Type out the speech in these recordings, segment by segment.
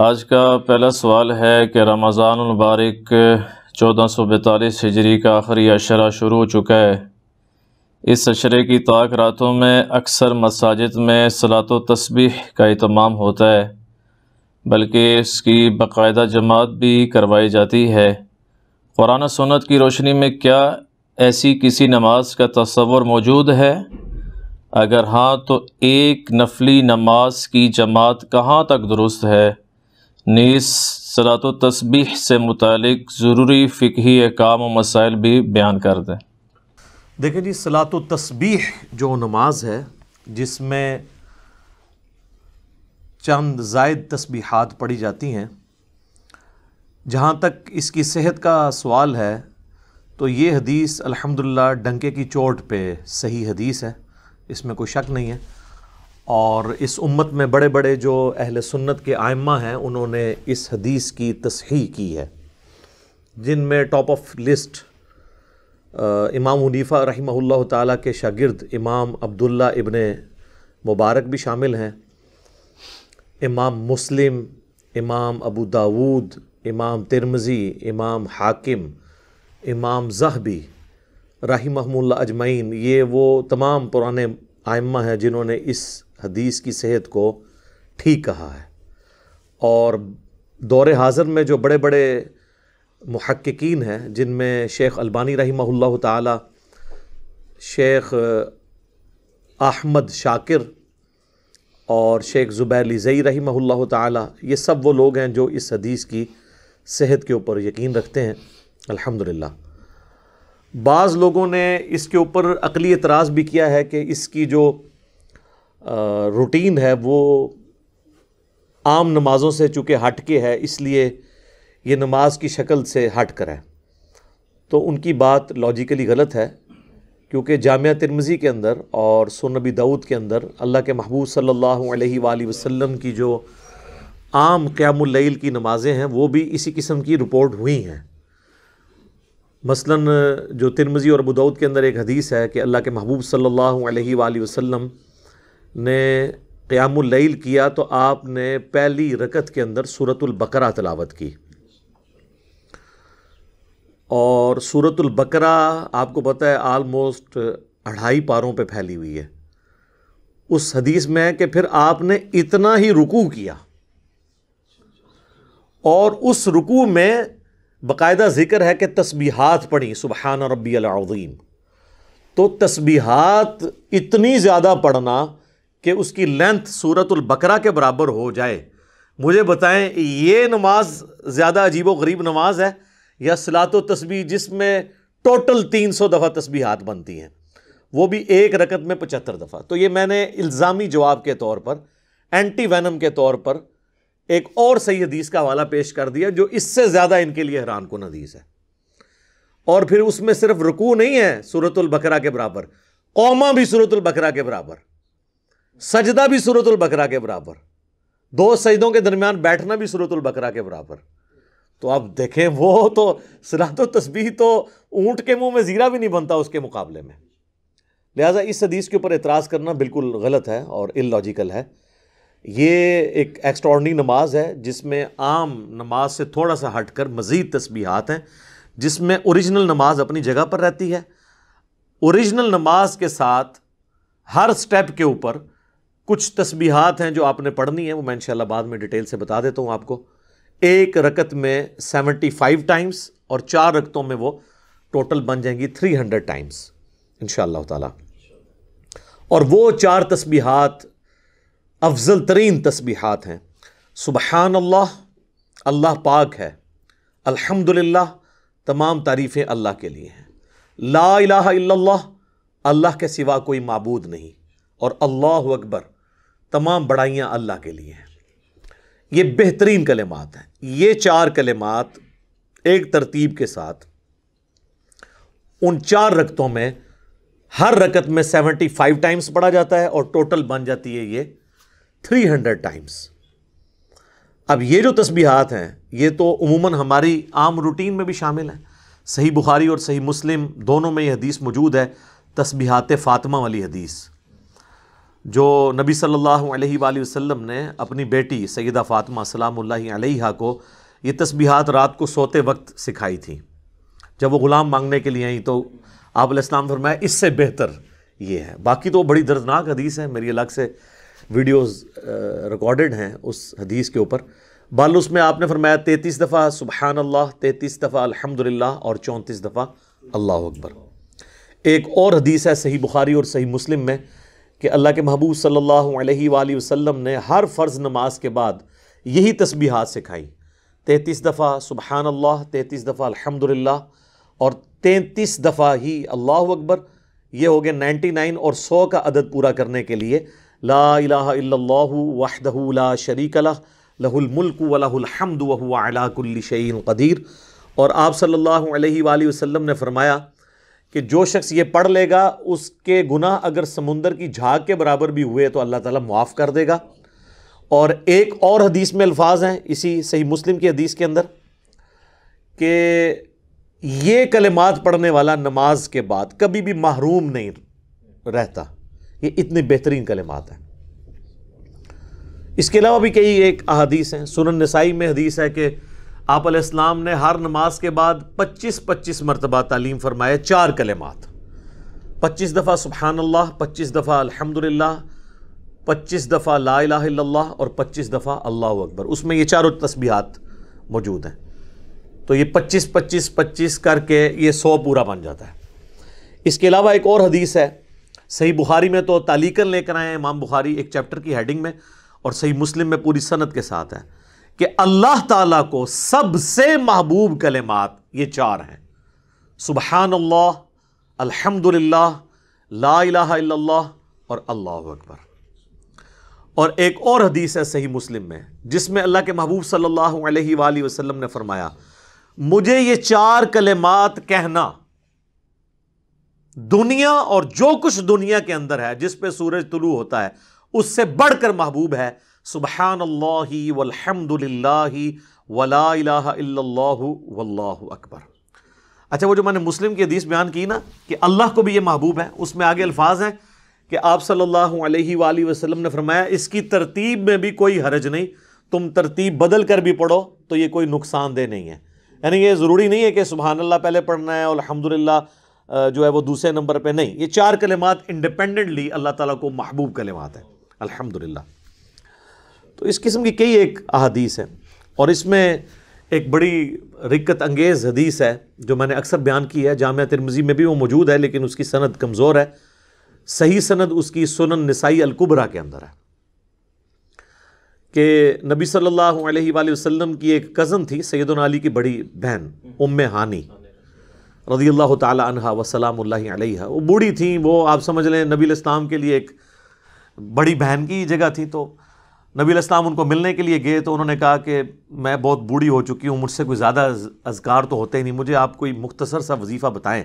आज का पहला सवाल है कि रमज़ान मुबारक चौदह सौ बैतालीस हिजरी का आखिरी अशरा शुरू हो चुका है इस अशरे की ताक रातों में अक्सर मसाजिद में सलात तस्बीह का अहतमाम होता है बल्कि इसकी बाकायदा जमात भी करवाई जाती है कुरान सुनत की रोशनी में क्या ऐसी किसी नमाज का तस्वर मौजूद है अगर हाँ तो एक नफली नमाज की जमात कहाँ तक दुरुस्त है नीस सलात तस्बी से मुतक ज़रूरी फ़िकी काम व मसाइल भी बयान कर दें देखिए जी सलात तस्बी जो नमाज है जिसमें चंद जायद तस्बीहात पढ़ी जाती हैं जहाँ तक इसकी सेहत का सवाल है तो ये हदीस अल्हम्दुलिल्लाह डंके की चोट पे सही हदीस है इसमें कोई शक नहीं है और इस उम्मत में बड़े बड़े जो अहल सुन्नत के आयमा हैं उन्होंने इस हदीस की तस्ही की है जिनमें टॉप ऑफ लिस्ट इमाम मुनीफ़ा रही ताला के शागिर्द इमाम अब्दुल्ला इबन मुबारक भी शामिल हैं इमाम मुस्लिम इमाम अबू दाऊद इमाम तिरमज़ी इमाम हाकिम इमाम जहबी राही महमूल अजमैन ये वो तमाम पुराने आयमा हैं जिन्होंने इस हदीस की सेहत को ठीक कहा है और दौर हाज़र में जो बड़े बड़े महक्कीन हैं जिनमें शेख अल्बानी रही ताला शेख अहमद शाकिर और शेख ज़ुबैर लिजई रही ताला ये सब वो लोग हैं जो इस हदीस की सेहत के ऊपर यकीन रखते हैं अल्हम्दुलिल्लाह बाज़ लोगों ने इसके ऊपर अकली एतराज़ भी किया है कि इसकी जो रूटीन है वो आम नमाज़ों से चूँकि हट के है इसलिए ये नमाज की शक्ल से हट कर है तो उनकी बात लॉजिकली गलत है क्योंकि जामिया तिरमज़ी के अंदर और सोनबी दाऊद के अंदर अल्लाह के महबूब सल्लल्लाहु अलैहि वसल्लम की जो आम क़्यामल की नमाज़ें हैं वो भी इसी किस्म की रिपोर्ट हुई हैं मसलन जो तिरमज़ी और अबूदाऊद के अंदर एक हदीस है कि अल्लाह के महबूब सल्ला अलैहि ने क़यामुल्लैल किया तो आपने पहली रकत के अंदर सूरतुल बकरा तलावत की और सूरतुल बकरा आपको पता है आलमोस्ट अढ़ाई पारों पे फैली हुई है उस हदीस में है कि फिर आपने इतना ही रुकू किया और उस रुकू में बाकायदा ज़िक्र है कि तस्बीहात पढ़ी सुबहाना रबी अलाउद्दीन तो तस्बीहात इतनी ज़्यादा पढ़ना कि उसकी लेंथ सूरतुल बकरा के बराबर हो जाए मुझे बताएं ये नमाज ज़्यादा अजीब व गरीब नमाज है या सलात तस्बी जिसमें टोटल तीन सौ दफ़ा तस्बी हाथ बनती हैं वो भी एक रकत में पचहत्तर दफ़ा तो ये मैंने इल्ज़ामी जवाब के तौर पर एंटी वैनम के तौर पर एक और सही हदीस का हवाला पेश कर दिया जो इससे ज़्यादा इनके लिए हैरान कन हदीस है और फिर उसमें सिर्फ रुकू नहीं है सूरतुल बकरा के बराबर कौमा भी सूरतुल बकरा के बराबर सजदा भी सूरत बकरा के बराबर दो सजदों के दरमियान बैठना भी सूरत बकरा के बराबर तो आप देखें वो तो सलात तो तस्बीह तो ऊँट के मुंह में ज़ीरा भी नहीं बनता उसके मुकाबले में लिहाजा इस हदीस के ऊपर एतराज़ करना बिल्कुल गलत है और इलॉजिकल है ये एक एक्स्ट्रॉर्डनरी नमाज है जिसमें आम नमाज से थोड़ा सा हट कर मज़ीद तस्बीहात हैं जिसमें ओरिजिनल नमाज अपनी जगह पर रहती है ओरिजिनल नमाज के साथ हर स्टेप के ऊपर कुछ तस्बीहात हैं जो आपने पढ़नी है वो मैं इंशाल्लाह बाद में डिटेल से बता देता हूँ आपको एक रकत में सेवेंटी फाइव टाइम्स और चार रकतों में वो टोटल बन जाएंगी थ्री हंड्रेड टाइम्स इन ताला और वो चार तस्बीहात अफजल तरीन तस्बीहात हैं सुबहान अल्लाह अल्लाह पाक है अल्हम्दुलिल्लाह तमाम तारीफ़ें अल्लाह के लिए हैं ला इलाहा इल्लल्लाह अल्लाह के सिवा कोई मबूद नहीं और अल्लाह अकबर तमाम बड़ाइयाँ अल्लाह के लिए हैं ये बेहतरीन कलमात हैं ये चार कलेमात एक तरतीब के साथ उन चार रकतों में हर रकत में सेवेंटी फाइव टाइम्स पढ़ा जाता है और टोटल बन जाती है ये थ्री हंड्रेड टाइम्स अब ये जो तस्बीहात हैं ये तो उमूमन हमारी आम रूटीन में भी शामिल हैं सही बुखारी और सही मुस्लिम दोनों में ये हदीस मौजूद है तस्बीहात फ़ातिमा वाली हदीस जो नबी सल्लल्लाहु अलैहि वसल्लम ने अपनी बेटी सैदा फ़ातिमा सलाम अलैहा को ये तस्बीहात रात को सोते वक्त सिखाई थी जब वो ग़ुलाम मांगने के लिए आई तो आप इस्लाम फरमाया इससे बेहतर ये है बाकी तो बड़ी दर्दनाक हदीस है मेरी अलग से वीडियोस रिकॉर्डेड हैं उस हदीस के ऊपर बाल उसमें आपने फरमाया तैतीस दफ़ा सुबहान अल्लाह तैतीस दफ़ा अल्हम्दुलिल्लाह और चौंतीस दफ़ा अल्लाह अकबर एक और हदीस है सही बुखारी और सही मुस्लिम में कि अल्लाह के महबूब सल्लल्लाहु अलैहि वसल्लम ने हर फ़र्ज़ नमाज के बाद यही तस्बीहात सिखाई तैंतीस दफ़ा सुबहान अल्लाह तैंतीस दफ़ा अलहमदिल्ला और तैंतीस दफ़ा ही अल्लाह अकबर ये हो गए नाइन्टी नाइन और सौ का अदद पूरा करने के लिए ला वाहदहला शरीकला लहुलमल्क वलाहमद वहुआलाकुल्लशन कदीर और आप सल्लल्लाहु अलैहि वसल्लम ने फरमाया कि जो शख्स ये पढ़ लेगा उसके गुनाह अगर समुंदर की झाग के बराबर भी हुए तो अल्लाह ताला माफ़ कर देगा और एक और हदीस में अल्फाज हैं इसी सही मुस्लिम की हदीस के अंदर कि ये कलेमात पढ़ने वाला नमाज के बाद कभी भी महरूम नहीं रहता ये इतने बेहतरीन कलेमात हैं इसके अलावा भी कई एक अदीस हैं सुनन नसाई में हदीस है कि आप आपाम ने हर नमाज के बाद 25-25 मरतबा तालीम फरमाया चार कलेमात 25 दफ़ा सुबहान अल्लाह पच्चीस दफ़ा अल्हम्दुलिल्लाह 25 दफ़ा ला इलाह और 25 दफ़ा अल्लाह अकबर उसमें ये चारों तस्बीहात मौजूद हैं तो ये 25 25 25 करके ये 100 पूरा बन जाता है इसके अलावा एक और हदीस है सही बुखारी में तो तालीकन लेकर आए हैं इमाम बुखारी एक चैप्टर की हेडिंग में और सही मुस्लिम में पूरी सनत के साथ है कि अल्लाह ताला को सबसे महबूब कलेमात ये चार हैं सुबहान अल्लाह अल्हम्दुलिल्लाह ला इलाहा इल्लल्लाह और अल्लाह अकबर और एक और हदीस है सही मुस्लिम में जिसमें अल्लाह के महबूब सल्लल्लाहु अलैहि वसल्लम ने फरमाया मुझे ये चार कलेमात कहना दुनिया और जो कुछ दुनिया के अंदर है जिस पे सूरज तुलू होता है उससे बढ़कर महबूब है सुबहान वलहमदिल्ला अकबर अच्छा वो जो मैंने मुस्लिम की हदीस बयान की ना कि अल्लाह को भी ये महबूब है उसमें आगे अल्फाज हैं कि आप सल्लल्लाहु अलैहि वसल्लम ने फरमाया इसकी तरतीब में भी कोई हरज नहीं तुम तरतीब बदल कर भी पढ़ो तो ये कोई नुकसानदेह नहीं है यानी ये ज़रूरी नहीं है कि सुबहान अल्लाह पहले पढ़ना है और अलहमदिल्ला जो है वो दूसरे नंबर पर नहीं ये चार कलेमात इंडिपेंडेंटली अल्लाह ताला को महबूब कलेमात है अल्हम्दुलिल्लाह तो इस किस्म की कई एक अदीस हैं और इसमें एक बड़ी रिक्कत अंगेज़ हदीस है जो मैंने अक्सर बयान की है जामिया तिरमजी में भी वो मौजूद है लेकिन उसकी सनद कमज़ोर है सही सनद उसकी सुनन नसाई अलकुबरा के अंदर है कि नबी सल्लल्लाहु अलैहि वसल्लम की एक कज़न थी सैदन अली की बड़ी बहन उम हानी रजी अल्लाह तहा वसलाम वो बूढ़ी थी वो आप समझ लें नबी इस्लाम के लिए एक बड़ी बहन की जगह थी तो नबी इस्लाम उनको मिलने के लिए गए तो उन्होंने कहा कि मैं बहुत बूढ़ी हो चुकी हूँ मुझसे कोई ज़्यादा अजगार तो होते ही नहीं मुझे आप कोई मुख्तसर सा वजीफ़ा बताएं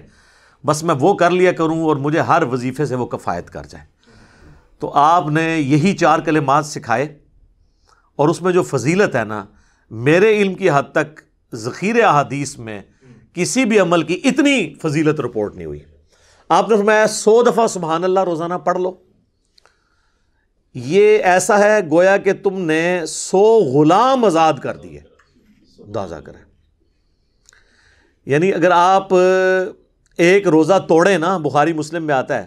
बस मैं वो कर लिया करूँ और मुझे हर वजीफ़े से वो कफ़ायत कर जाए तो आपने यही चार कलेमात सिखाए और उसमें जो फजीलत है ना मेरे इल्म की हद तक ज़ख़ीर अहादीस में किसी भी अमल की इतनी फजीलत रिपोर्ट नहीं हुई आपने सुनाया सौ दफ़ा सुबहानल्ला रोज़ाना पढ़ लो ये ऐसा है गोया कि तुमने सौ गुलाम आज़ाद कर दिए दाजा करें यानी अगर आप एक रोज़ा तोड़े ना बुखारी मुस्लिम में आता है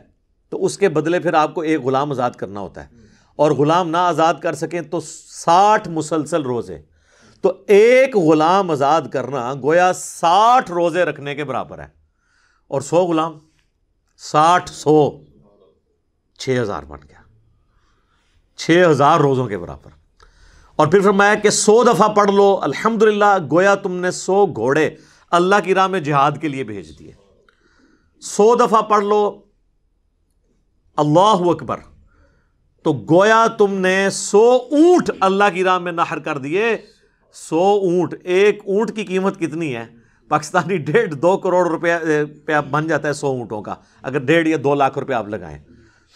तो उसके बदले फिर आपको एक ग़ुलाम आज़ाद करना होता है और ग़ुलाम ना आज़ाद कर सकें तो साठ मुसलसल रोज़े तो एक ग़ुलाम आज़ाद करना गोया साठ रोज़े रखने के बराबर है और सौ ग़ुलाम साठ सौ छ हज़ार बन गया छः हज़ार रोज़ों के बराबर और फिर मैं कि सौ दफ़ा पढ़ लो अल्हम्दुलिल्लाह गोया तुमने सौ घोड़े अल्लाह की राह में जिहाद के लिए भेज दिए सौ दफ़ा पढ़ लो अल्लाह अकबर तो गोया तुमने सौ ऊँट अल्लाह की राह में नहर कर दिए सौ ऊँट एक ऊँट की कीमत कितनी है पाकिस्तानी डेढ़ दो करोड़ रुपया पे आप बन जाता है सौ ऊँटों का अगर डेढ़ या दो लाख रुपये आप लगाएं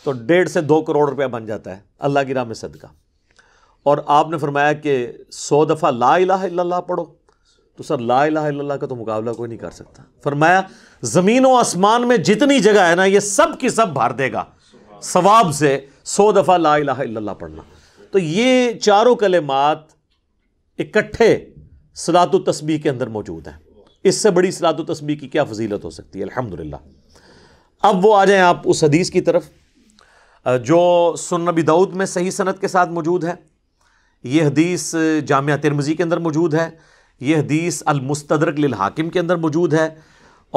तो डेढ़ से दो करोड़ रुपया बन जाता है अल्लाह की राह में सदका और आपने फरमाया कि सौ दफ़ा ला इला पढ़ो तो सर ला इला का तो मुकाबला कोई नहीं कर सकता फरमाया ज़मीन व आसमान में जितनी जगह है ना ये सब की सब भर देगा सवाब से सौ दफ़ा ला इला पढ़ना तो ये चारों कलेमात इकट्ठे सलात तस्बी के अंदर मौजूद हैं इससे बड़ी सलात तस्बी की क्या फजीलत हो सकती है अलहमदिल्ला अब वो आ जाए आप उस हदीस की तरफ जो सुनबी दाऊद में सही सनत के साथ मौजूद है ये हदीस जामिया तिरमजी के अंदर मौजूद है यह हदीस अलमस्तरक हाकिम के अंदर मौजूद है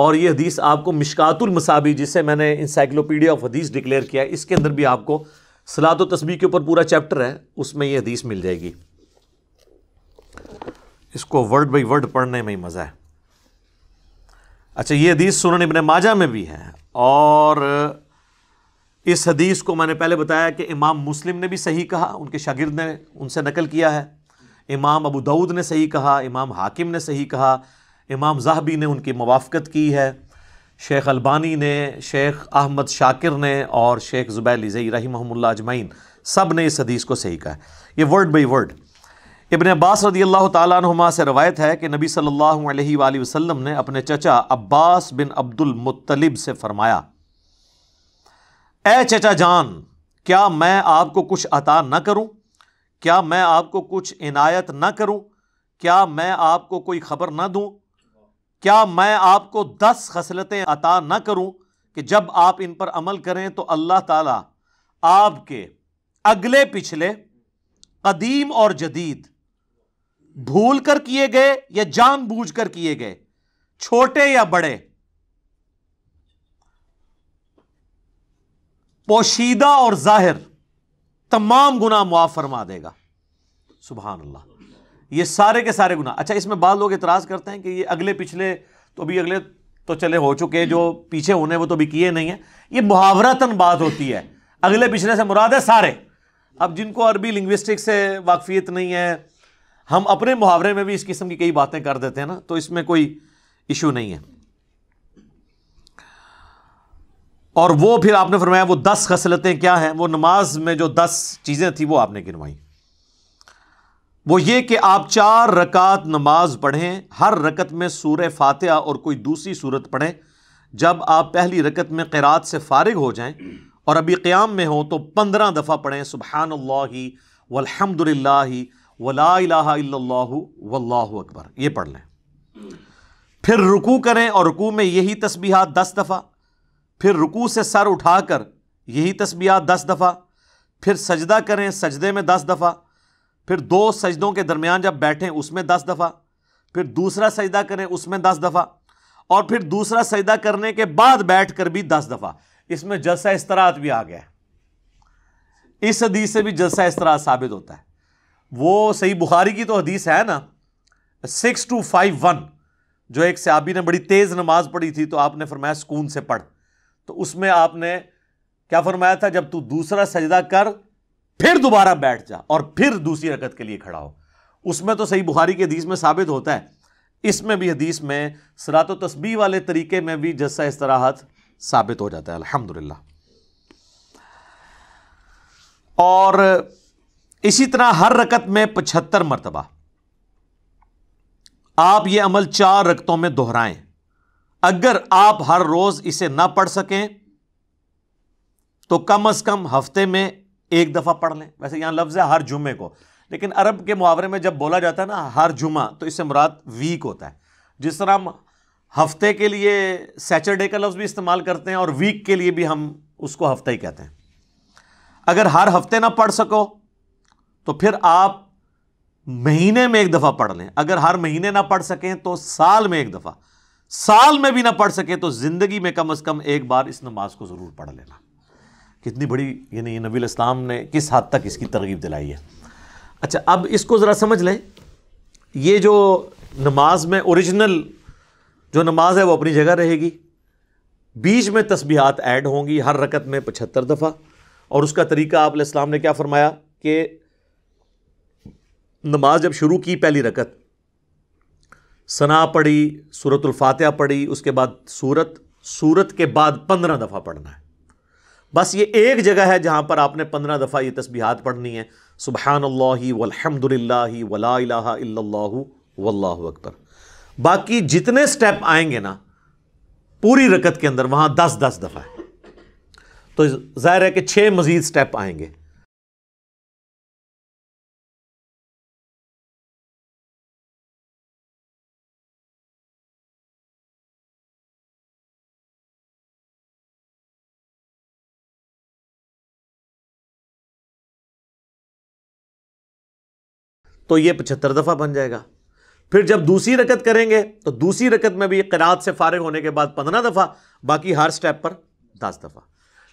और यह हदीस आपको मसाबी जिसे मैंने इंसाइक्लोपीडिया ऑफ हदीस डिक्लेयर किया है इसके अंदर भी आपको सलाद तस्बी के ऊपर पूरा चैप्टर है उसमें यह हदीस मिल जाएगी इसको वर्ड बाई वर्ड पढ़ने में ही मज़ा है अच्छा ये हदीस सुन इबन माजा में भी है और इस हदीस को मैंने पहले बताया कि इमाम मुस्लिम ने भी सही कहा उनके शागिर्द ने उनसे नकल किया है इमाम अबू दाऊद ने सही कहा इमाम हाकिम ने सही कहा इमाम जहबी ने उनकी मवाफ़त की है शेख अलबानी ने शेख अहमद शाकिर ने और शेख ज़ुबैली जई रही महमूल अजमैन सब ने इस हदीस को सही कहा ये word by word Ibn Abbas रदी अल्लाह तुमा से रवायत है कि नबी सल्ला वसलम ने अपने चचा अब्बास बिन अब्दुलमतलब से फ़रमाया ए चचा जान क्या मैं आपको कुछ अता ना करूं क्या मैं आपको कुछ इनायत ना करूं क्या मैं आपको कोई खबर ना दूं क्या मैं आपको दस खसलतें अता ना करूं कि जब आप इन पर अमल करें तो अल्लाह ताला आपके अगले पिछले कदीम और जदीद भूल कर किए गए या जानबूझकर किए गए छोटे या बड़े पोशीदा और जाहिर तमाम गुना मुआफ़ फरमा देगा सुबहान अल्लाह ये सारे के सारे गुना अच्छा इसमें बाद लोग इतराज़ करते हैं कि ये अगले पिछले तो अभी अगले तो चले हो चुके जो पीछे होने वो तो भी किए नहीं है ये मुहावरतन बात होती है अगले पिछले से मुराद है सारे अब जिनको अरबी लिंग्विस्टिक से वाकफियत नहीं है हम अपने मुहावरे में भी इस किस्म की कई बातें कर देते हैं ना तो इसमें कोई इशू नहीं है और वो फिर आपने फरमाया वो दस खसलतें क्या हैं वो नमाज में जो दस चीज़ें थी वो आपने गिनवाई वो ये कि आप चार रकात नमाज पढ़ें हर रकत में सूर फातिहा और कोई दूसरी सूरत पढ़ें जब आप पहली रकत में क़रात से फारिग हो जाएं और अभी क़्याम में हो तो पंद्रह दफ़ा पढ़ें सुबहान वलहमदिल्ला वला वल्ला अकबर ये पढ़ लें फिर रुकू करें और रुकू में यही तस्बीहा दस दफ़ा फिर रुकू से सर उठाकर यही तस्बिया दस दफ़ा फिर सजदा करें सजदे में दस दफ़ा फिर दो सजदों के दरमियान जब बैठें उसमें दस दफ़ा फिर दूसरा सजदा करें उसमें दस दफ़ा और फिर दूसरा सजदा करने के बाद बैठ कर भी दस दफ़ा इसमें जलसा इसतरात भी आ गया इस हदीस से भी जलसा इसतरात साबित होता है वो सही बुखारी की तो हदीस है ना सिक्स टू फाइव वन जो एक सहाबी ने बड़ी तेज़ नमाज पढ़ी थी तो आपने फरमाया सुकून से पढ़ तो उसमें आपने क्या फरमाया था जब तू दूसरा सजदा कर फिर दोबारा बैठ जा और फिर दूसरी रकत के लिए खड़ा हो उसमें तो सही बुखारी के हदीस में साबित होता है इसमें भी हदीस में सरात तस्बी वाले तरीके में भी जस्सा तरह साबित हो जाता है अल्हम्दुलिल्लाह और इसी तरह हर रकत में पचहत्तर मरतबा आप ये अमल चार रकतों में दोहराएं अगर आप हर रोज इसे ना पढ़ सकें तो कम अज कम हफ्ते में एक दफा पढ़ लें वैसे यहां लफ्ज है हर जुमे को लेकिन अरब के मुहावरे में जब बोला जाता है ना हर जुमा तो इससे मुराद वीक होता है जिस तरह हम हफ्ते के लिए सैटरडे का लफ्ज़ भी इस्तेमाल करते हैं और वीक के लिए भी हम उसको हफ्ता ही कहते हैं अगर हर हफ्ते ना पढ़ सको तो फिर आप महीने में एक दफ़ा पढ़ लें अगर हर महीने ना पढ़ सकें तो साल में एक दफ़ा साल में भी ना पढ़ सके तो ज़िंदगी में कम अज़ कम एक बार इस नमाज को ज़रूर पढ़ लेना कितनी बड़ी यानी नबी इस्लाम ने किस हद तक इसकी तरगीब दिलाई है अच्छा अब इसको ज़रा समझ लें ये जो नमाज में ओरिजिनल जो नमाज है वो अपनी जगह रहेगी बीच में तस्बीहात ऐड होंगी हर रकत में पचहत्तर दफ़ा और उसका तरीका आप इस्लाम ने क्या फरमाया कि नमाज जब शुरू की पहली रकत सना पढ़ी सूरतुल फातिहा पढ़ी उसके बाद सूरत सूरत के बाद पंद्रह दफ़ा पढ़ना है बस ये एक जगह है जहाँ पर आपने पंद्रह दफ़ा ये तस्बीहात पढ़नी है सुबहान वलहमदिल्ला वला वल्ला अकबर बाकी जितने स्टेप आएंगे ना पूरी रकत के अंदर वहाँ दस दस दफ़ा है तो ज़ाहिर है कि छः मज़ीद स्टेप आएंगे तो ये पचहत्तर दफ़ा बन जाएगा फिर जब दूसरी रकत करेंगे तो दूसरी रकत में भी करात से फारग होने के बाद पंद्रह दफ़ा बाकी हर स्टेप पर दस दफ़ा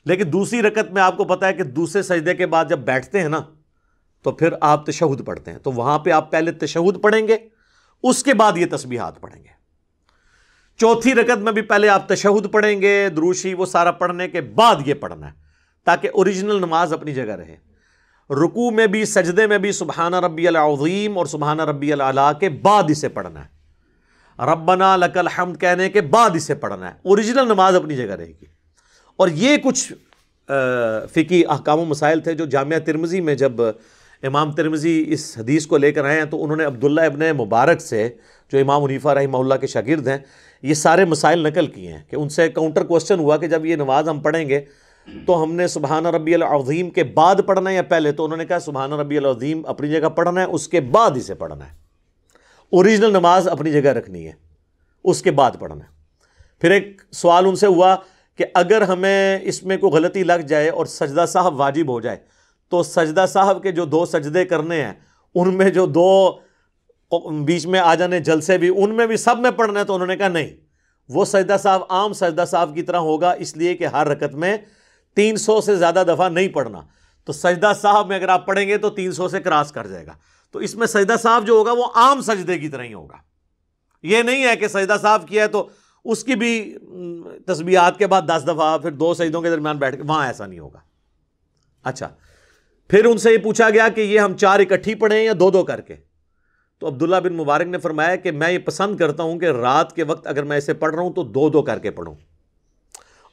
लेकिन दूसरी रकत में आपको पता है कि दूसरे सजदे के बाद जब बैठते हैं ना तो फिर आप तशहद पढ़ते हैं तो वहाँ पर आप पहले तशहद पढ़ेंगे उसके बाद ये तस्बीहात पढ़ेंगे चौथी रकत में भी पहले आप तशहद पढ़ेंगे द्रूशी वो सारा पढ़ने के बाद ये पढ़ना है ताकि ओरिजिनल नमाज अपनी जगह रहे रुकू में भी सजदे में भी सुबहाना रबी अलाजीम और सुबहाना रबी अला के बाद इसे पढ़ना है रबना लकल हम कहने के बाद इसे पढ़ना है ओरिजिनल नमाज अपनी जगह रहेगी और ये कुछ फ़िकी अहकाम मसाइल थे जो जामिया तिरमजी में जब इमाम तिरमजी इस हदीस को लेकर आए हैं तो उन्होंने अब्दुल्ला अबन मुबारक से जो इमाम हनीफा रही के शागिर्द हैं ये सारे मसाइल नकल किए हैं कि उनसे काउंटर क्वेश्चन हुआ कि जब ये नमाज़ हम पढ़ेंगे तो हमने सुबहाना रबी अज़ीम के बाद पढ़ना है या पहले तो उन्होंने कहा सुबहाना रबी अज़ीम अपनी जगह पढ़ना है उसके बाद इसे पढ़ना है ओरिजिनल नमाज अपनी जगह रखनी है उसके बाद पढ़ना है फिर एक सवाल उनसे हुआ कि अगर हमें इसमें कोई गलती लग जाए और सजदा साहब वाजिब हो जाए तो सजदा साहब के जो दो सजदे करने हैं उनमें जो दो बीच में आ जाने जलसे भी उनमें भी सब में पढ़ना है तो उन्होंने कहा नहीं वो सजदा साहब आम सजदा साहब की तरह होगा इसलिए कि हर रकत में तीन सौ से ज़्यादा दफ़ा नहीं पढ़ना तो सजदा साहब में अगर आप पढ़ेंगे तो तीन सौ से क्रॉस कर जाएगा तो इसमें सजदा साहब जो होगा वो आम सजदे की तरह ही होगा ये नहीं है कि सजदा साहब किया है तो उसकी भी हम्म, तस्बीहात के बाद दस दफ़ा फिर दो सजदों के दरमियान बैठ के वहाँ ऐसा नहीं होगा अच्छा फिर उनसे ये पूछा गया कि ये हम चार इकट्ठी पढ़ें या दो दो करके तो अब्दुल्ला बिन मुबारक ने फरमाया कि मैं ये पसंद करता हूँ कि रात के वक्त अगर मैं इसे पढ़ रहा हूँ तो दो दो करके पढ़ूँ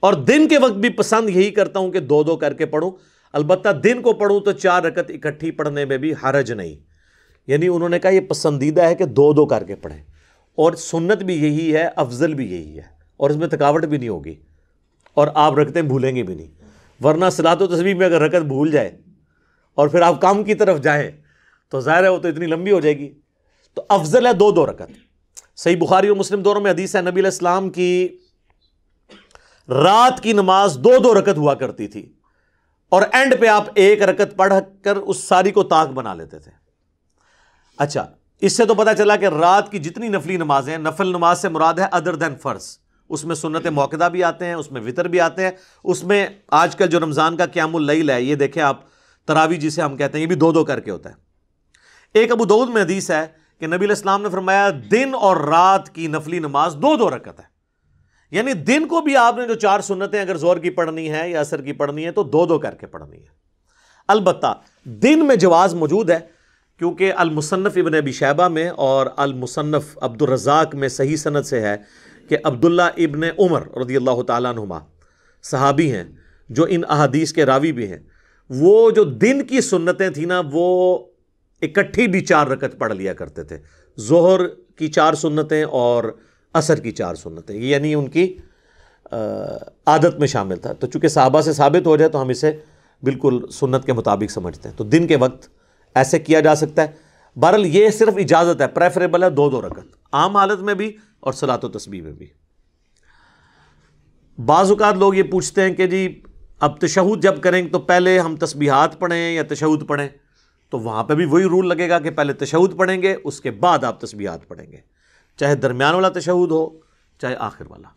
और दिन के वक्त भी पसंद यही करता हूं कि दो दो करके पढ़ूं अलबत् दिन को पढ़ूं तो चार रकत इकट्ठी पढ़ने में भी हरज नहीं यानी उन्होंने कहा यह पसंदीदा है कि दो दो करके पढ़ें और सुन्नत भी यही है अफजल भी यही है और इसमें थकावट भी नहीं होगी और आप रखते भूलेंगे भी नहीं वरना तो तस्वीर में अगर रकत भूल जाए और फिर आप काम की तरफ जाएँ तो ज़ाहिर है वो तो इतनी लंबी हो जाएगी तो अफजल है दो दो रकत सही बुखारी और मुस्लिम दोनों में हदीस है नबी इस्लाम की रात की नमाज दो दो रकत हुआ करती थी और एंड पे आप एक रकत पढ़ कर उस सारी को ताक बना लेते थे अच्छा इससे तो पता चला कि रात की जितनी नफली नमाजें नफल नमाज से मुराद है अदर देन फ़र्ज उसमें सुन्नत मौकदा भी आते हैं उसमें वितर भी आते हैं उसमें आजकल जो रमज़ान का क्यामुल लईल है ये देखें आप तरावी जिसे हम कहते हैं ये भी दो दो करके होता है एक अबू दाऊद में हदीस है कि नबी इस्लाम ने फरमाया दिन और रात की नफली नमाज दो दो रकत है यानी दिन को भी आपने जो चार सुन्नतें अगर जोर की पढ़नी है या असर की पढ़नी है तो दो दो करके पढ़नी है अलबत् दिन में जवाज़ मौजूद है क्योंकि अलमुसनफ़ इबन अबी शैबा में और अलमुसनफ़ अब्दुलरजाक में सही सनत से है कि अब्दुल्ला इबन उमर रदी अल्लाह तुमा सहाबी हैं जो इन अहादीस के रावी भी हैं वो जो दिन की सुन्नतें थी ना वो इकट्ठी भी चार रकत पढ़ लिया करते थे जोहर की चार सुन्नतें और असर की चार सुन्नतें यानी उनकी आदत में शामिल था तो चूँकि साहबा से साबित हो जाए तो हम इसे बिल्कुल सुन्नत के मुताबिक समझते हैं तो दिन के वक्त ऐसे किया जा सकता है बहरल ये सिर्फ इजाज़त है प्रेफरेबल है दो दो रकत आम हालत में भी और सलात तस्बी में भी बाज़ात लोग ये पूछते हैं कि जी अब तशहद जब करेंगे तो पहले हम तस्बीहात पढ़ें या तशहद पढ़ें तो वहाँ पर भी वही रूल लगेगा कि पहले तशहद पढ़ेंगे उसके बाद आप तस्बीहात पढ़ेंगे चाहे दरमियान वाला तशहद हो चाहे आखिर वाला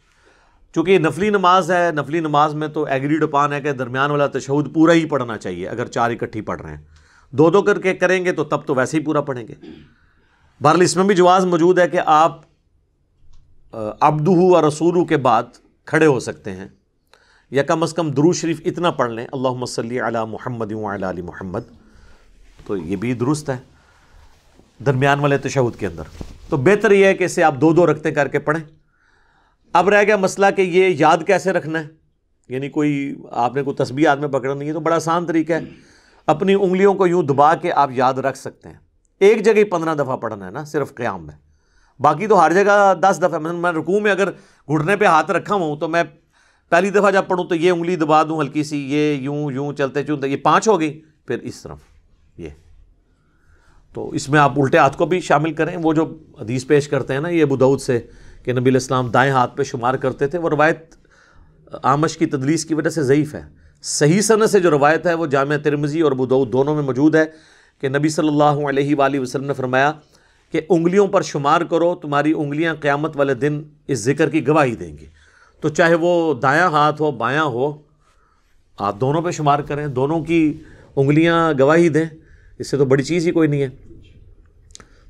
चूँकि नफली नमाज है नफली नमाज में तो एग्रीड अपान है कि दरमियान वाला तशहद पूरा ही पढ़ना चाहिए अगर चार इकट्ठी पढ़ रहे हैं दो दो करके करेंगे तो तब तो वैसे ही पूरा पढ़ेंगे बहरल इसमें भी जवाज़ मौजूद है कि आप अब्दू और रसूलू के बाद खड़े हो सकते हैं या कम अज़ कम दरू शरीफ इतना पढ़ लें अल्लाह मसल अला महमद तो ये भी दुरुस्त है दरमियान वाले तशहद के अंदर तो बेहतर यह है कि इसे आप दो दो रखते करके पढ़ें अब रह गया मसला कि ये याद कैसे रखना है यानी कोई आपने कोई तस्बी आदमी में नहीं है तो बड़ा आसान तरीका है अपनी उंगलियों को यूँ दबा के आप याद रख सकते हैं एक जगह ही पंद्रह दफ़ा पढ़ना है ना सिर्फ क़्याम में बाकी तो हर जगह दस दफ़ा मतलब मैं मैं रुकूँ में अगर घुटने पे हाथ रखा हुआ तो मैं पहली दफ़ा जब पढ़ूँ तो ये उंगली दबा दूँ हल्की सी ये यूँ यूँ चलते चुनते ये पाँच हो गई फिर इस तरफ तो इसमें आप उल्टे हाथ को भी शामिल करें वो जो हदीस पेश करते हैं ना ये बुदौद से कि नबी इस्लाम दाएँ हाथ पे शुमार करते थे वो रवायत आमश की तदलीस की वजह से ज़यीफ़ है सही सन से जो रवायत है वो जाम तिरमजी और बुदौद दोनों में मौजूद है कि नबी सल्लल्लाहु अलैहि वसल्लम ने फरमाया कि उंगलियों पर शुमार करो तुम्हारी उंगलियां क़्यामत वाले दिन इस ज़िक्र की गवाही देंगी तो चाहे वो दायां हाथ हो बायां हो आप दोनों पे शुमार करें दोनों की उंगलियां गवाही दें इससे तो बड़ी चीज़ ही कोई नहीं है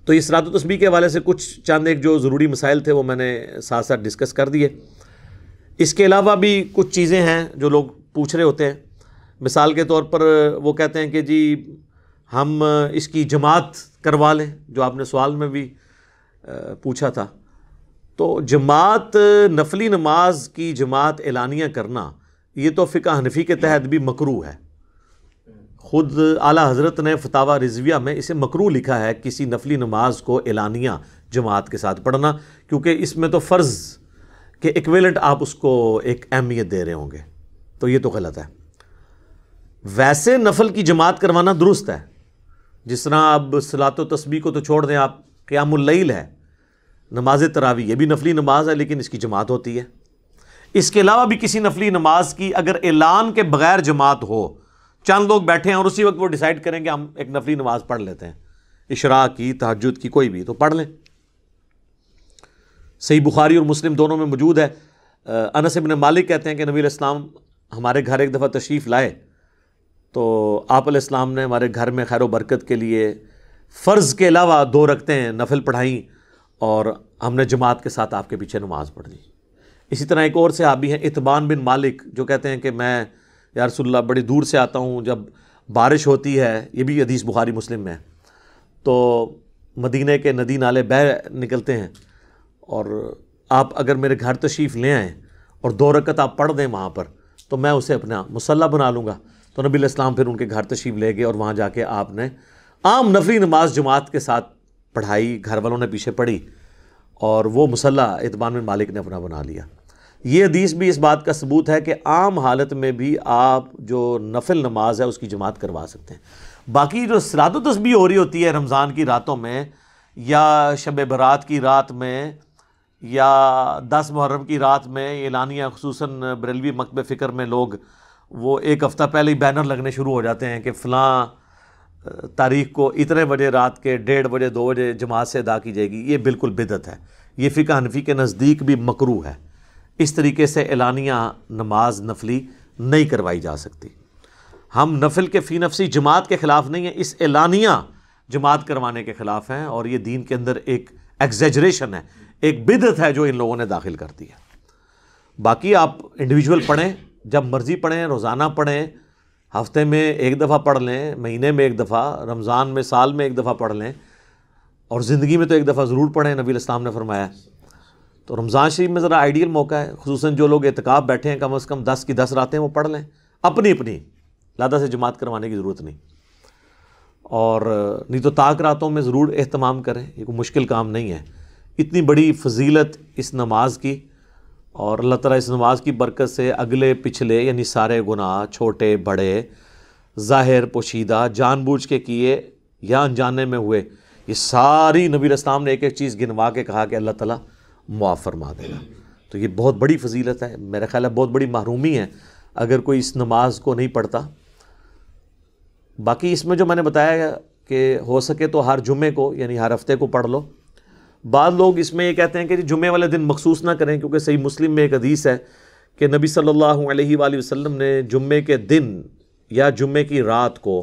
तो इस रात तो तस्बी के हवाले से कुछ चंद एक जो ज़रूरी मसाइल थे वो मैंने साथ साथ डिस्कस कर दिए इसके अलावा भी कुछ चीज़ें हैं जो लोग पूछ रहे होते हैं मिसाल के तौर पर वो कहते हैं कि जी हम इसकी जमात करवा लें जो आपने सवाल में भी पूछा था तो जमात नफली नमाज की जमात एलानिया करना ये तो फ़िका हनफी के तहत भी मकरू है ख़ुद आला हज़रत ने फतावा रिजविया में इसे मकरू लिखा है किसी नफली नमाज को एलानिया जमात के साथ पढ़ना क्योंकि इसमें तो फ़र्ज़ के इक्वेलेंट आप उसको एक अहमियत दे रहे होंगे तो ये तो गलत है वैसे नफल की जमात करवाना दुरुस्त है जिस तरह आप सलात तस्बी को तो छोड़ दें आप क्यामिल है नमाज तरावी ये भी नफली नमाज है लेकिन इसकी जमात होती है इसके अलावा भी किसी नफली नमाज की अगर ऐलान के बगैर जमात हो चंद लोग बैठे हैं और उसी वक्त वो डिसाइड करें कि हम एक नफली नमाज पढ़ लेते हैं इशरा की तहजद की कोई भी तो पढ़ लें सही बुखारी और मुस्लिम दोनों में मौजूद है अनस इबन मालिक कहते हैं कि नबी इस्लाम हमारे घर एक दफ़ा तशरीफ़ लाए तो आप इस्लाम ने हमारे घर में खैर बरकत के लिए फ़र्ज़ के अलावा दो रखते हैं नफिल पढ़ाई और हमने जमात के साथ आपके पीछे नमाज पढ़ ली इसी तरह एक और से सहाबी हैं इतबान बिन मालिक जो कहते हैं कि मैं या रसुल्ला बड़ी दूर से आता हूँ जब बारिश होती है ये भी अधीस बुखारी मुस्लिम में तो मदीने के नदी नाले बह निकलते हैं और आप अगर मेरे घर तशरीफ़ ले आएँ और दो रकत आप पढ़ दें वहाँ पर तो मैं उसे अपना मुसल्ला बना लूँगा तो नबी इस्लाम फिर उनके घर तशरीफ़ ले गए और वहाँ जाके आपने आम नफरी नमाज जमात के साथ पढ़ाई घर वालों ने पीछे पढ़ी और वो मुसल्ला इतमान मालिक ने अपना बना लिया ये हदीस भी इस बात का सबूत है कि आम हालत में भी आप जो नफिल नमाज है उसकी जमात करवा सकते हैं बाकी जो सलाद तस्बी हो रही होती है रमज़ान की रातों में या शब बरात की रात में या दस मुहर्रम की रात में एलानिया खूस बरेलवी मकब फ़िक्र में लोग वो एक हफ़्ता पहले ही बैनर लगने शुरू हो जाते हैं कि फ़लाँ तारीख को इतने बजे रात के डेढ़ बजे दो बजे जमात से अदा की जाएगी ये बिल्कुल बिदत है ये फ़िका हनफी के नज़दीक भी मकरू है इस तरीके से एलानिया नमाज नफली नहीं करवाई जा सकती हम नफल के फ़ी नफसी जमात के ख़िलाफ़ नहीं है इस एलानिया जमात करवाने के ख़िलाफ़ हैं और ये दीन के अंदर एक एग्जेजरेशन है एक बिदत है जो इन लोगों ने दाखिल कर दी है बाकी आप इंडिविजुअल पढ़ें जब मर्ज़ी पढ़ें रोज़ाना पढ़ें हफ्ते में एक दफ़ा पढ़ लें महीने में एक दफ़ा रमज़ान में साल में एक दफ़ा पढ़ लें और ज़िंदगी में तो एक दफ़ा ज़रूर पढ़ें नबी इस्लाम ने फरमाया तो रमज़ान शरीफ में ज़रा आइडियल मौका है खसूस जो लोग एहतिकाब बैठे हैं कम अज़ कम दस की दस रातें वो पढ़ लें अपनी अपनी लादा से जमात करवाने की ज़रूरत नहीं और नहीं तो ताक रातों में ज़रूर अहतमाम करें ये कोई मुश्किल काम नहीं है इतनी बड़ी फजीलत इस नमाज की और अल्लाह ताला इस नमाज की बरकत से अगले पिछले यानी सारे गुनाह छोटे बड़े ज़ाहिर पोशीदा जानबूझ के किए या अनजाने में हुए ये सारी नबी इस्लाम ने एक एक चीज़ गिनवा के कहा कि अल्लाह ताला मुआफ़ फरमा देना तो ये बहुत बड़ी फजीलत है मेरा ख्याल है बहुत बड़ी महरूमी है अगर कोई इस नमाज को नहीं पढ़ता बाकी इसमें जो मैंने बताया कि हो सके तो हर जुमे को यानी हर हफ्ते को पढ़ लो बाद लोग इसमें ये कहते हैं कि जुमे वाले दिन मखसूस ना करें क्योंकि सही मुस्लिम में एक अदीस है कि नबी सल्लल्लाहु अलैहि वसल्लम ने जुमे के दिन या जुमे की रात को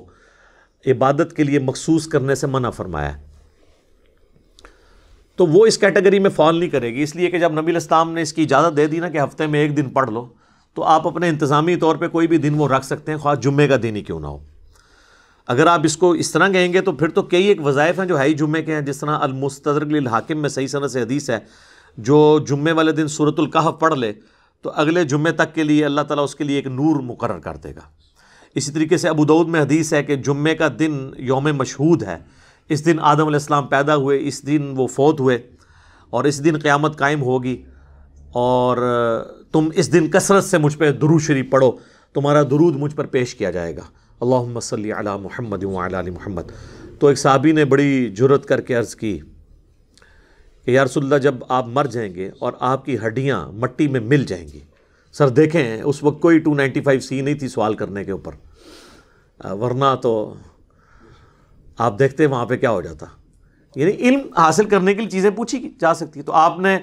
इबादत के लिए मखसूस करने से मना फरमाया तो वो इस कैटेगरी में फॉल नहीं करेगी इसलिए कि जब नबी इस्लाम ने इसकी इजाज़त दे दी ना कि हफ्ते में एक दिन पढ़ लो तो आप अपने इंतज़ामी तौर पर कोई भी दिन वो रख सकते हैं ख्वाह जुम्मे का दिन ही क्यों ना हो अगर आप इसको इस तरह कहेंगे तो फिर तो कई एक वज़ाइफ हैं जो हाई जुम्मे के हैं जिस तरह अलमुस्तरक हाकिम में सही सन से हदीस है जो जुम्मे वाले दिन सूरतुल्कहफ पढ़ ले तो अगले जुम्मे तक के लिए अल्लाह ताला उसके लिए एक नूर मुकर कर देगा इसी तरीके से अबू दाऊद में हदीस है कि जुम्मे का दिन योम मशहूद है इस दिन आदम आसमाम पैदा हुए इस दिन वो फौत हुए और इस दिन क़्यामत कायम होगी और तुम इस दिन कसरत से मुझ पर दुरू शरीफ पढ़ो तुम्हारा दुरूद मुझ पर पेश किया जाएगा अल्लाह सल अला महमद महमद तो एक सहाबी ने बड़ी जुरत करके अर्ज़ की कि यारसुल्ला जब आप मर जाएंगे और आपकी हड्डियाँ मट्टी में मिल जाएंगी सर देखें उस वक्त कोई टू नाइन्टी फाइव सी नहीं थी सवाल करने के ऊपर वरना तो आप देखते वहाँ पे क्या हो जाता यानी इल्म हासिल करने के लिए चीज़ें पूछी जा सकती है तो आपने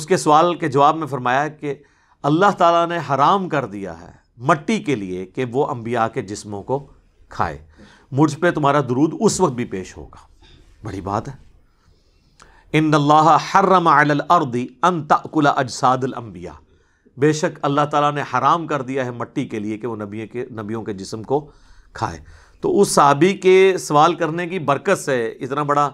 उसके सवाल के जवाब में फरमाया कि अल्लाह ताला ने हराम कर दिया है मट्टी के लिए कि वो अम्बिया के जिस्मों को खाए मुझ पर तुम्हारा दरूद उस वक्त भी पेश होगा बड़ी बात है इन अल्लाह हर्रम अलर्दी अन अजसादलम्बिया बेशक अल्लाह ताला ने हराम कर दिया है मट्टी के लिए कि वो नबी के नबियों के जिस्म को खाए तो उस सहाबी के सवाल करने की बरकत से इतना बड़ा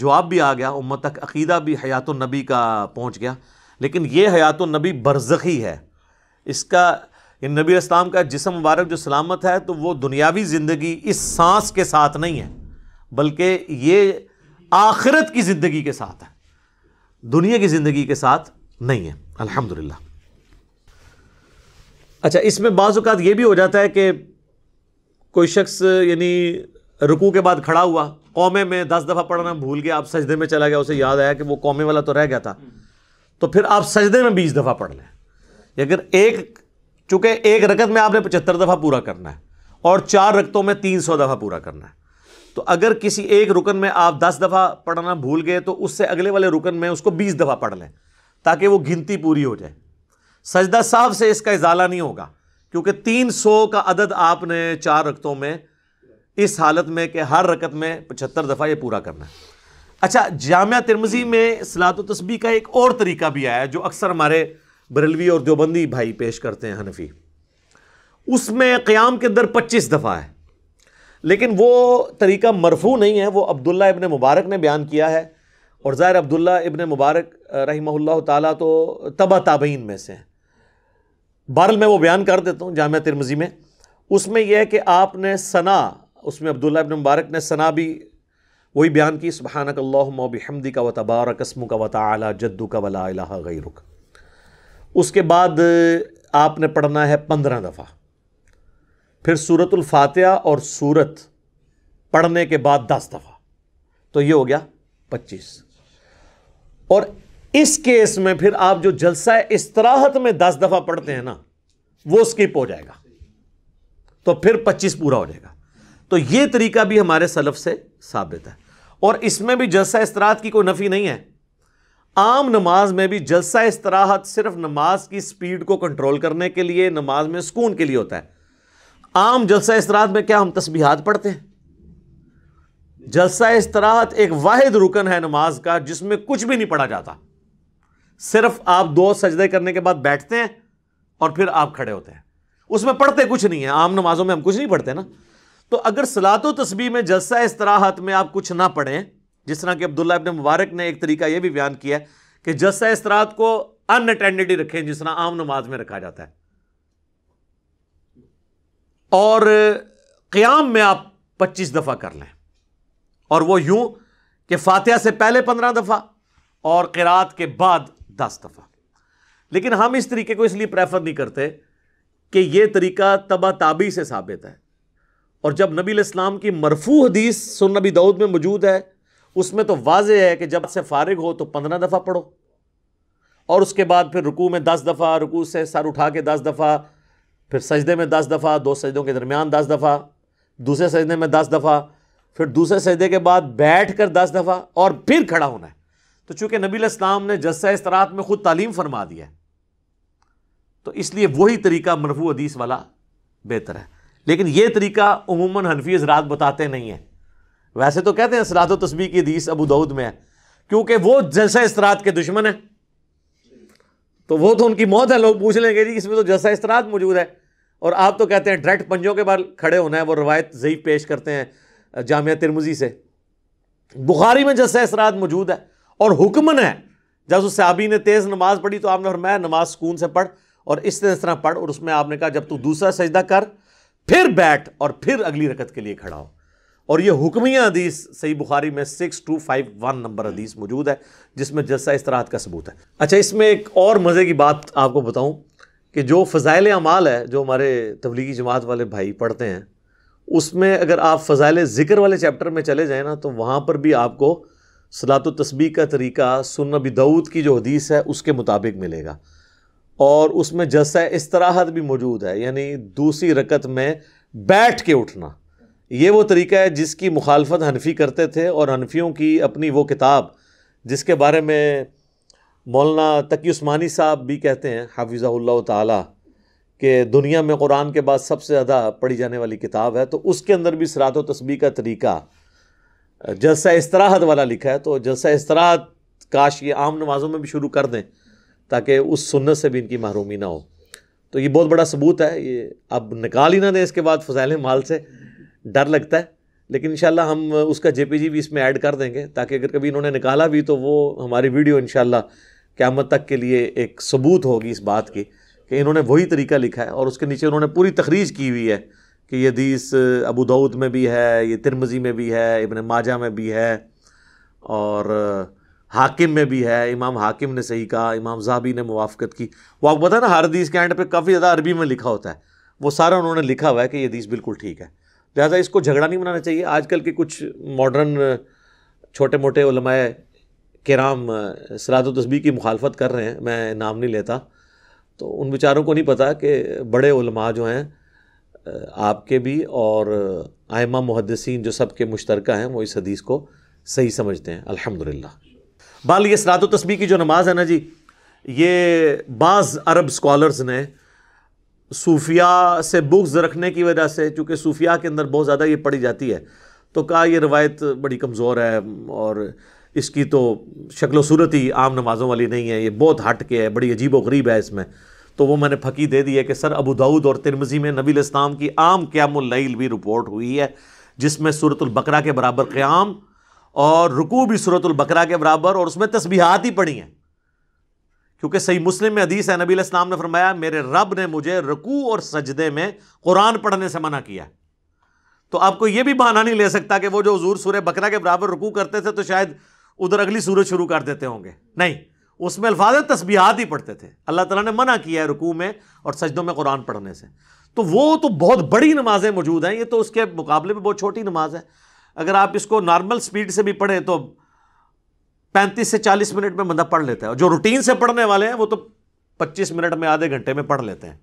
जवाब भी आ गया उम्मत तक अकीदा भी हयात नबी का पहुंच गया लेकिन ये हयात नबी बरज़ख़ी है इसका इन नबी इस्लाम का जिसम मुबारक जो सलामत है तो वो दुनियावी ज़िंदगी इस सांस के साथ नहीं है बल्कि ये आखिरत की ज़िंदगी के साथ है दुनिया की ज़िंदगी के साथ नहीं है अल्हम्दुलिल्लाह अच्छा इसमें बाज़ात ये भी हो जाता है कि कोई शख्स यानी रुकू के बाद खड़ा हुआ कौमे में दस दफ़ा पढ़ना भूल गया आप सजदे में चला गया उसे याद आया कि वो कौमे वाला तो रह गया था तो फिर आप सजदे में बीस दफ़ा पढ़ लें अगर एक चूँकि एक रकत में आपने पचहत्तर दफ़ा पूरा करना है और चार रकतों में तीन सौ दफ़ा पूरा करना है तो अगर किसी एक रुकन में आप दस दफ़ा पढ़ना भूल गए तो उससे अगले वाले रुकन में उसको बीस दफ़ा पढ़ लें ताकि वो गिनती पूरी हो जाए सजदा साहब से इसका इजाला नहीं होगा क्योंकि तीन सौ का अदद आपने चार रकतों में इस हालत में कि हर रकत में पचहत्तर दफ़ा ये पूरा करना है अच्छा जामिया तिरमजी में सलात तो तस्बी का एक और तरीका भी आया है जो अक्सर हमारे बरेलवी और देवबंदी भाई पेश करते हैं हनफी उसमें क़्याम के अंदर पच्चीस दफ़ा है लेकिन वो तरीका मरफू नहीं है वो अब्दुल्ला इबन मुबारक ने बयान किया है और ज़ाहिर अब्दुल्ला इबन मुबारक रही तो तबा ताबीन में से हैं बहरल मैं वो बयान कर देता हूँ जाम तिरमजी में उसमें यह है कि आपने सना उसमें अब्दुल्ला अब मुबारक ने सना भी वही बयान की हमदी का वतबार कस्म का वत तला जद्दू का वला गई रुख उसके बाद आपने पढ़ना है पंद्रह दफ़ा फिर सूरतुल्फातिहा और सूरत पढ़ने के बाद दस दफ़ा तो ये हो गया पच्चीस और इस केस में फिर आप जो जलसा इस्तराहत में दस दफा पढ़ते हैं ना वो स्किप हो जाएगा तो फिर पच्चीस पूरा हो जाएगा तो ये तरीका भी हमारे सलफ से साबित है और इसमें भी जलसा इसराहत की कोई नफ़ी नहीं है आम नमाज में भी जलसा इसराहत सिर्फ नमाज की स्पीड को कंट्रोल करने के लिए नमाज में सुकून के लिए होता है आम जलसा इसराहत में क्या हम तस्बीहात पढ़ते हैं जलसा इसराहत एक वाहिद रुकन है नमाज का जिसमें कुछ भी नहीं पढ़ा जाता सिर्फ आप दो सजदे करने के बाद बैठते हैं और फिर आप खड़े होते हैं उसमें पढ़ते कुछ नहीं है आम नमाजों में हम कुछ नहीं पढ़ते ना तो अगर सलात तस्बी में जलसा इसराहत में आप कुछ ना पढ़ें जिस तरह कि अब्दुल्ला इब्न मुबारक ने एक तरीका यह भी बयान किया कि जलसा इसराहत को अनअटेंडेड ही रखें जिस तरह आम नमाज में रखा जाता है और क्याम में आप पच्चीस दफ़ा कर लें और वह यूं कि फातिहा से पहले पंद्रह दफ़ा और किरात के बाद दस दफ़ा लेकिन हम इस तरीके को इसलिए प्रेफर नहीं करते कि ये तरीका तबा ताबी से साबित है और जब नबी इस्लाम की मरफू हदीस सुन नबी दाऊद में मौजूद है उसमें तो वाज है कि जब से फारिग हो तो पंद्रह दफ़ा पढ़ो और उसके बाद फिर रुकू में दस दफ़ा रुकू से सर उठा के दस दफ़ा फिर सजदे में दस दफ़ा दो सजदों के दरमियान दस दफ़ा दूसरे सजदे में दस दफ़ा फिर दूसरे सजदे के बाद बैठ कर दस दफ़ा और फिर खड़ा होना है तो चूंकि नबी इस्लाम ने जस्सा इसरात में ख़ुद तालीम फरमा दिया है तो इसलिए वही तरीका मरफू अदीस वाला बेहतर है लेकिन यह तरीका उमूमन हनफी हजरात बताते नहीं है वैसे तो कहते हैं सलात तस्बी की हदीस अबू दाऊद में है क्योंकि वो जैसा इसरात के दुश्मन है तो वो तो उनकी मौत है लोग पूछ लेंगे जी इसमें तो जैसा इसरात मौजूद है और आप तो कहते हैं डायरेक्ट पंजों के बाल खड़े होना है वो रवायत जयीफ पेश करते हैं जामिया तिरमुजी से बुखारी में जैसा इसरात मौजूद है और हुक्मन है जब उस सहाबी ने तेज़ नमाज पढ़ी तो आपने फरमाया नमाज सुकून से पढ़ और इस तरह इस तरह पढ़ और उसमें आपने कहा जब तू दूसरा सजदा कर फिर बैठ और फिर अगली रकत के लिए खड़ा हो और ये हुक्मिया हदीस सही बुखारी में six two five one number हदीस मौजूद है जिसमें जलसा तरह का सबूत है अच्छा इसमें एक और मज़े की बात आपको बताऊँ कि जो फ़जाइल अमाल है जो हमारे तबलीगी जमात वाले भाई पढ़ते हैं उसमें अगर आप फ़जाइल ज़िक्र वाले चैप्टर में चले जाएँ ना तो वहाँ पर भी आपको सलात तस्बी का तरीका सुन नबी दाऊद की जो हदीस है उसके मुताबिक मिलेगा और उसमें जैसा इसतराहत भी मौजूद है यानी दूसरी रकत में बैठ के उठना ये वो तरीका है जिसकी मुखालफत हनफी करते थे और हनफियों की अपनी वो किताब जिसके बारे में मौलाना तकी उस्मानी साहब भी कहते हैं हाफिज़ाल्ला ताली कि दुनिया में कुरान के बाद सबसे ज़्यादा पढ़ी जाने वाली किताब है तो उसके अंदर भी सरात तस्बी का तरीका जलसा इसराहत वाला लिखा है तो जलसा इसराहत काश ये आम नमाजों में भी शुरू कर दें ताकि उस सुन्नत से भी इनकी महरूमी ना हो तो ये बहुत बड़ा सबूत है ये अब निकाल ही ना दें इसके बाद फजाइल माल से डर लगता है लेकिन इन हम उसका जे भी इसमें ऐड कर देंगे ताकि अगर कभी इन्होंने निकाला भी तो वो हमारी वीडियो इन क़्यामत तक के लिए एक सबूत होगी इस बात की कि इन्होंने वही तरीका लिखा है और उसके नीचे उन्होंने पूरी तखरीज की हुई है कि ये हदीस अबू दाऊद में भी है ये तिरमजी में भी है इबन माजा में भी है और हाकिम में भी है इमाम हाकिम ने सही कहा इमाम जहाबी ने मुआफ़त की वो आपको पता है ना हर हदीस के एंड पे काफ़ी ज़्यादा अरबी में लिखा होता है वो सारा उन्होंने लिखा हुआ है कि ये हदीस बिल्कुल ठीक है लिहाजा इसको झगड़ा नहीं बनाना चाहिए आजकल के कुछ मॉडर्न छोटे मोटे उलमाए कराम सरात तस्बी की मुखालफत कर रहे हैं मैं नाम नहीं लेता तो उन बेचारों को नहीं पता कि बड़े उलमा जो हैं आपके भी और आयमा मुहदसिन जो सब के हैं वो इस हदीस को सही समझते हैं अल्हम्दुलिल्लाह बाल ये सरात तस्बी की जो नमाज़ है ना जी ये बाज़ अरब स्कॉलर्स ने सूफिया से बुक्स रखने की वजह से चूँकि सूफिया के अंदर बहुत ज़्यादा ये पढ़ी जाती है तो कहा यह रवायत बड़ी कमज़ोर है और इसकी तो शक्ल सूरत ही आम नमाज़ों वाली नहीं है ये बहुत हट के है बड़ी अजीब व गरीब है इसमें तो वो मैंने फकी दे दी है कि सर अबू दाऊद और तिरमजी में नबी इस्लाम की आम क्यामल भी रिपोर्ट हुई है जिसमें सूरतुलबकरा के बराबर क़्याम और रुकू भी सूरतुलबकरा के बराबर और उसमें तस्बीहात ही पड़ी हैं क्योंकि सही मुस्लिम में अदीस है नबी इस्लाम ने फरमाया मेरे रब ने मुझे रकू और सजदे में कुरान पढ़ने से मना किया तो आपको यह भी बहाना नहीं ले सकता कि वो जो हजूर सूर्य बकरा के बराबर रुकू करते थे तो शायद उधर अगली सूरज शुरू कर देते होंगे नहीं उसमें अल्फाज तस्बियात ही पढ़ते थे अल्लाह तला ने मना किया है रुकू में और सजदों में कुरान पढ़ने से तो वो तो बहुत बड़ी नमाजें मौजूद हैं ये तो उसके मुकाबले में बहुत छोटी नमाज है अगर आप इसको नॉर्मल स्पीड से भी पढ़ें तो पैंतीस से चालीस मिनट में बंदा पढ़ लेता है जो रूटीन से पढ़ने वाले हैं वो तो पच्चीस मिनट में आधे घंटे में पढ़ लेते हैं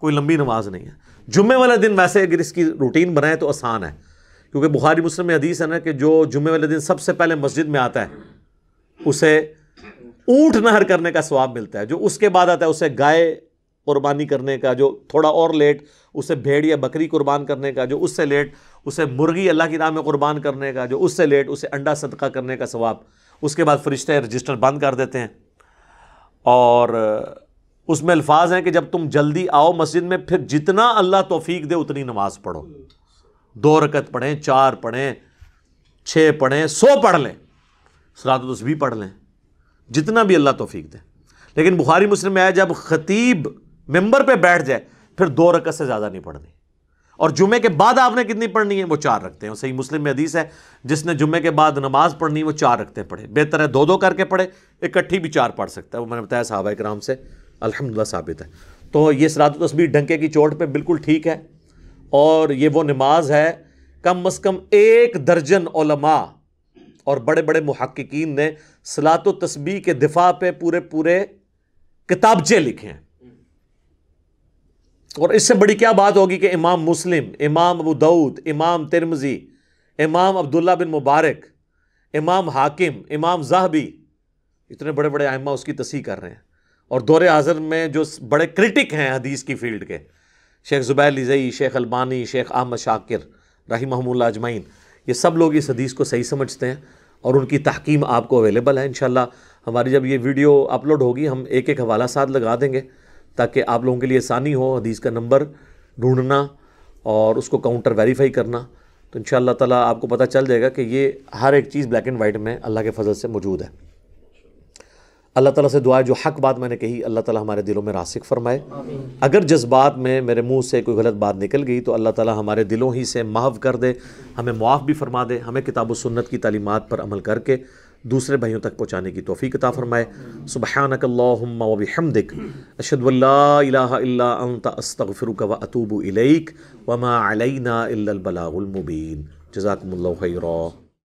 कोई लंबी नमाज नहीं है जुम्मे वाले दिन वैसे अगर इसकी रूटीन बनाए तो आसान है क्योंकि बुखारी मुस्लिम में हदीस है ना कि जो जुम्मे वाले दिन सबसे पहले मस्जिद में आता है उसे ऊँट नहर करने का स्वाब मिलता है जो उसके बाद आता है उसे गाय कुर्बानी करने का जो थोड़ा और लेट उसे भेड़ या बकरी कुर्बान करने का जो उससे लेट उसे मुर्गी अल्लाह की राह में कुर्बान करने का जो उससे लेट उसे अंडा सदका करने का स्वाब उसके बाद फरिश्ते रजिस्टर बंद कर देते हैं और उसमें अल्फाज हैं कि जब तुम जल्दी आओ मस्जिद में फिर जितना अल्लाह तोफीक दे उतनी नमाज पढ़ो दो रकत पढ़ें चार पढ़ें छः पढ़ें सौ पढ़ लें उस भी पढ़ लें जितना भी अल्लाह तोफीक दे लेकिन बुखारी मुस्लिम में आया जब खतीब मेंबर पे बैठ जाए फिर दो रकत से ज़्यादा नहीं पढ़नी और जुमे के बाद आपने कितनी पढ़नी है वो चार रखते हैं सही मुस्लिम में हदीस है जिसने जुमे के बाद नमाज पढ़नी वो चार रखते पढ़े बेहतर है दो दो करके पढ़े इकट्ठी भी चार पढ़ सकता है वो मैंने बताया साहबा कराम से अलहमदिल्ला साबित है तो ये सरात तस्वीर डंके की चोट पर बिल्कुल ठीक है और ये वो नमाज है कम अज़ कम एक दर्जन ओलमा और बड़े बड़े महक्कीन ने सलात तस्बी के दिफा पे पूरे पूरे किताबचे लिखे हैं और इससे बड़ी क्या बात होगी कि इमाम मुस्लिम इमाम अबू दाऊद इमाम तिरमजी इमाम अब्दुल्ला बिन मुबारक इमाम हाकिम इमाम जाहबी इतने बड़े बड़े आयमा उसकी तसी कर रहे हैं और दौर हाजर में जो बड़े क्रिटिक हैं हदीस की फील्ड के शेख ज़ुबैर लिजई शेख अलबानी शेख अहमद शाकिर रही महमूल आजमाइन ये सब लोग इस हदीस को सही समझते हैं और उनकी तहकीम आपको अवेलेबल है इन हमारी जब ये वीडियो अपलोड होगी हम एक एक हवाला साथ लगा देंगे ताकि आप लोगों के लिए आसानी हो हदीस का नंबर ढूंढना और उसको काउंटर वेरीफाई करना तो इन ताला आपको पता चल जाएगा कि ये हर एक चीज़ ब्लैक एंड वाइट में अल्लाह के फजल से मौजूद है अल्लाह ताला से दुआ जो हक बात मैंने कही अल्लाह ताला हमारे दिलों में रासिक फरमाए अगर जज्बात में मेरे मुंह से कोई गलत बात निकल गई तो अल्लाह ताला हमारे दिलों ही से माफ़ कर दे हमें मुआफ़ भी फरमा दे हमें किताब सुन्नत की तलीमत पर अमल करके दूसरे भाइयों तक पहुँचाने की तोफ़ी कता फ़रमाए सुबह वबिहमदिक अशदल्लास्तफ़िरुक व अतूब इलैक वमा अलैना इल्लबलामुबीन जजाकम्ल